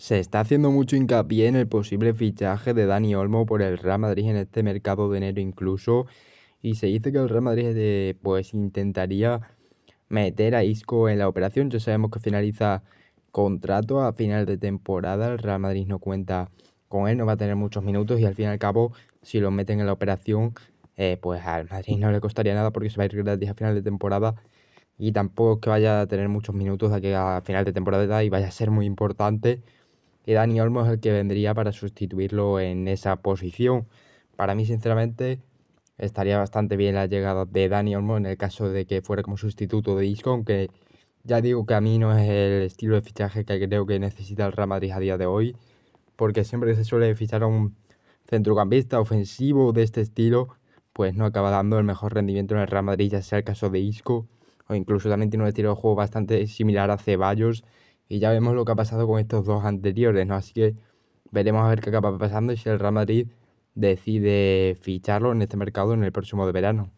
Se está haciendo mucho hincapié en el posible fichaje de Dani Olmo por el Real Madrid en este mercado de enero incluso. Y se dice que el Real Madrid eh, pues intentaría meter a Isco en la operación. Ya sabemos que finaliza contrato a final de temporada. El Real Madrid no cuenta con él, no va a tener muchos minutos y al fin y al cabo si lo meten en la operación eh, pues al Madrid no le costaría nada porque se va a ir gratis a final de temporada y tampoco es que vaya a tener muchos minutos de que a final de temporada y vaya a ser muy importante. Dani Olmo es el que vendría para sustituirlo en esa posición. Para mí, sinceramente, estaría bastante bien la llegada de Dani Olmo en el caso de que fuera como sustituto de Isco, aunque ya digo que a mí no es el estilo de fichaje que creo que necesita el Real Madrid a día de hoy, porque siempre que se suele fichar a un centrocampista ofensivo de este estilo, pues no acaba dando el mejor rendimiento en el Real Madrid, ya sea el caso de Isco, o incluso también tiene un estilo de juego bastante similar a Ceballos, y ya vemos lo que ha pasado con estos dos anteriores, ¿no? Así que veremos a ver qué acaba pasando y si el Real Madrid decide ficharlo en este mercado en el próximo de verano.